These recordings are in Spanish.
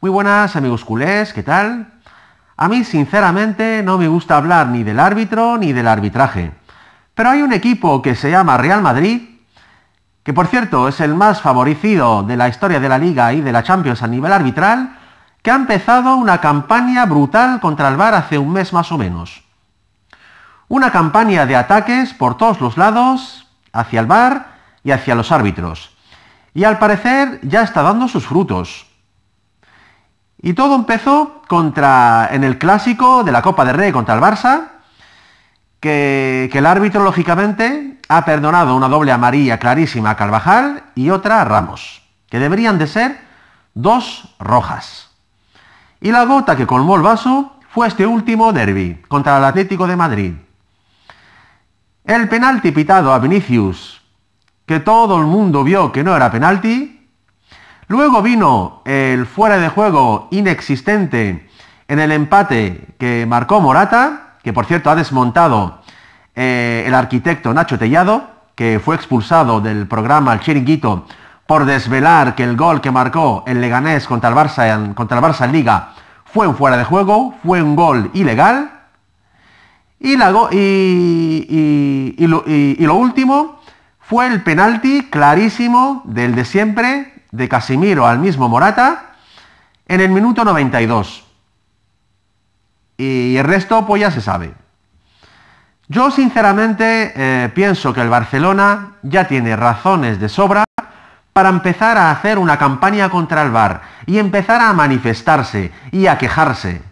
Muy buenas amigos culés, ¿qué tal? A mí sinceramente no me gusta hablar ni del árbitro ni del arbitraje, pero hay un equipo que se llama Real Madrid, que por cierto es el más favorecido de la historia de la liga y de la Champions a nivel arbitral, que ha empezado una campaña brutal contra el VAR hace un mes más o menos. Una campaña de ataques por todos los lados, hacia el VAR y hacia los árbitros. Y al parecer ya está dando sus frutos. Y todo empezó contra, en el clásico de la Copa de Rey contra el Barça, que, que el árbitro, lógicamente, ha perdonado una doble amarilla clarísima a Carvajal y otra a Ramos, que deberían de ser dos rojas. Y la gota que colmó el vaso fue este último derby contra el Atlético de Madrid. El penalti pitado a Vinicius, que todo el mundo vio que no era penalti, Luego vino el fuera de juego inexistente en el empate que marcó Morata, que por cierto ha desmontado eh, el arquitecto Nacho Tellado, que fue expulsado del programa El Chiringuito por desvelar que el gol que marcó el Leganés contra el Barça en, contra el Barça Liga fue un fuera de juego, fue un gol ilegal. y, lo, último fue el penalti clarísimo del de siempre, de Casimiro al mismo Morata en el minuto 92. Y el resto pues ya se sabe. Yo sinceramente eh, pienso que el Barcelona ya tiene razones de sobra para empezar a hacer una campaña contra el VAR y empezar a manifestarse y a quejarse,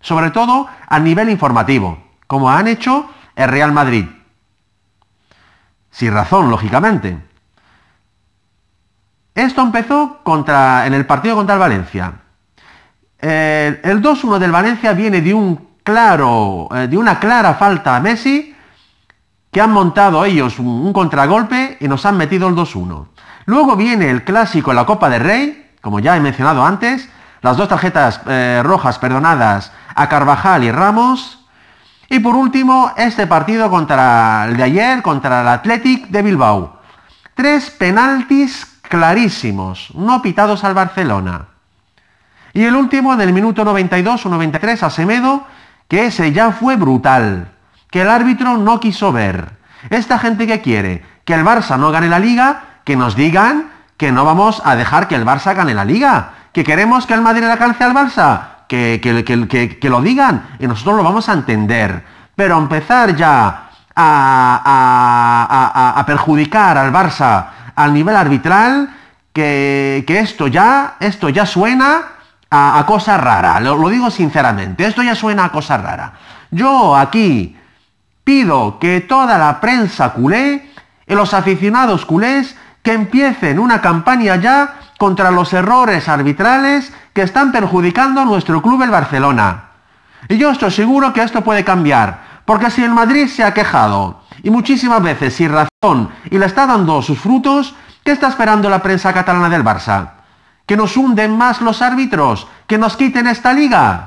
sobre todo a nivel informativo, como han hecho el Real Madrid. Sin razón, lógicamente. Esto empezó en el partido contra el Valencia. Eh, el 2-1 del Valencia viene de, un claro, eh, de una clara falta a Messi, que han montado ellos un, contragolpe y nos han metido el 2-1. Luego viene el clásico en la Copa del Rey, como ya he mencionado antes, las dos tarjetas eh, rojas perdonadas a Carvajal y Ramos. Y por último, este partido contra el de ayer, contra el Athletic de Bilbao. Tres penaltis clarísimos, no pitados al Barcelona. Y el último en el minuto 92 o 93 a Semedo, que ese ya fue brutal, que el árbitro no quiso ver. Esta gente que quiere que el Barça no gane la liga, que nos digan que no vamos a dejar que el Barça gane la liga, que queremos que el Madrid alcance al Barça, que, lo digan y nosotros lo vamos a entender. Pero empezar ya a perjudicar al Barça al nivel arbitral que, esto ya, esto ya suena a, cosa rara. Lo, digo sinceramente, esto ya suena a cosa rara. Yo aquí pido que toda la prensa culé y los aficionados culés que empiecen una campaña ya contra los errores arbitrales que están perjudicando a nuestro club el Barcelona. Y yo estoy seguro que esto puede cambiar, porque si el Madrid se ha quejado y muchísimas veces sin razón y le está dando sus frutos, ¿qué está esperando la prensa catalana del Barça? ¿Que nos hunden más los árbitros? ¿Que nos quiten esta liga?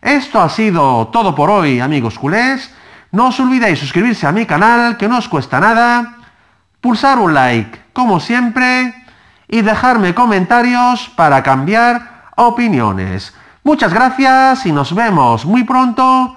Esto ha sido todo por hoy, amigos culés. No os olvidéis suscribirse a mi canal, que no os cuesta nada, pulsar un like, como siempre, y dejarme comentarios para cambiar opiniones. Muchas gracias y nos vemos muy pronto